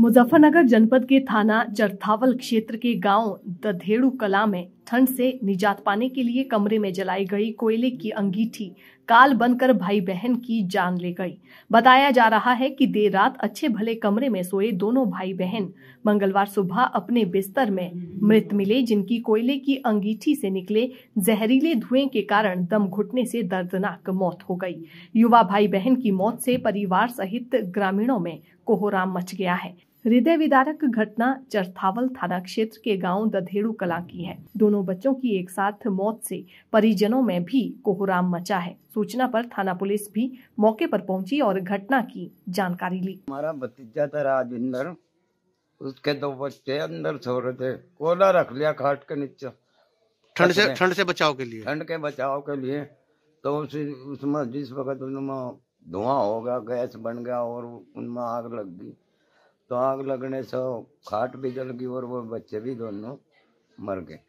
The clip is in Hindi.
मुजफ्फरनगर जनपद के थाना जरथावल क्षेत्र के गांव दधेड़ू कला में ठंड से निजात पाने के लिए कमरे में जलाई गई कोयले की अंगीठी काल बनकर भाई बहन की जान ले गई बताया जा रहा है कि देर रात अच्छे भले कमरे में सोए दोनों भाई बहन मंगलवार सुबह अपने बिस्तर में मृत मिले जिनकी कोयले की अंगीठी से निकले जहरीले धुएं के कारण दम घुटने से दर्दनाक मौत हो गई युवा भाई बहन की मौत से परिवार सहित ग्रामीणों में कोहराम मच गया है हृदय विदारक घटना चरथावल थाना क्षेत्र के गांव दधेड़ कला की है दोनों बच्चों की एक साथ मौत से परिजनों में भी कोहराम मचा है सूचना पर थाना पुलिस भी मौके पर पहुंची और घटना की जानकारी ली हमारा भतीजा था राजेंद्र उसके दो बच्चे अंदर सो रहे थे कोला रख लिया खाट के नीचे ठंड से ठंड से बचाव के लिए ठंड के बचाव के लिए तो उसमें जिस वक्त उनमें धुआं हो गया गैस बन गया और उनमें आग लग गई तो आग लगने से खाट भी जल गई और वो बच्चे भी दोनों मर गए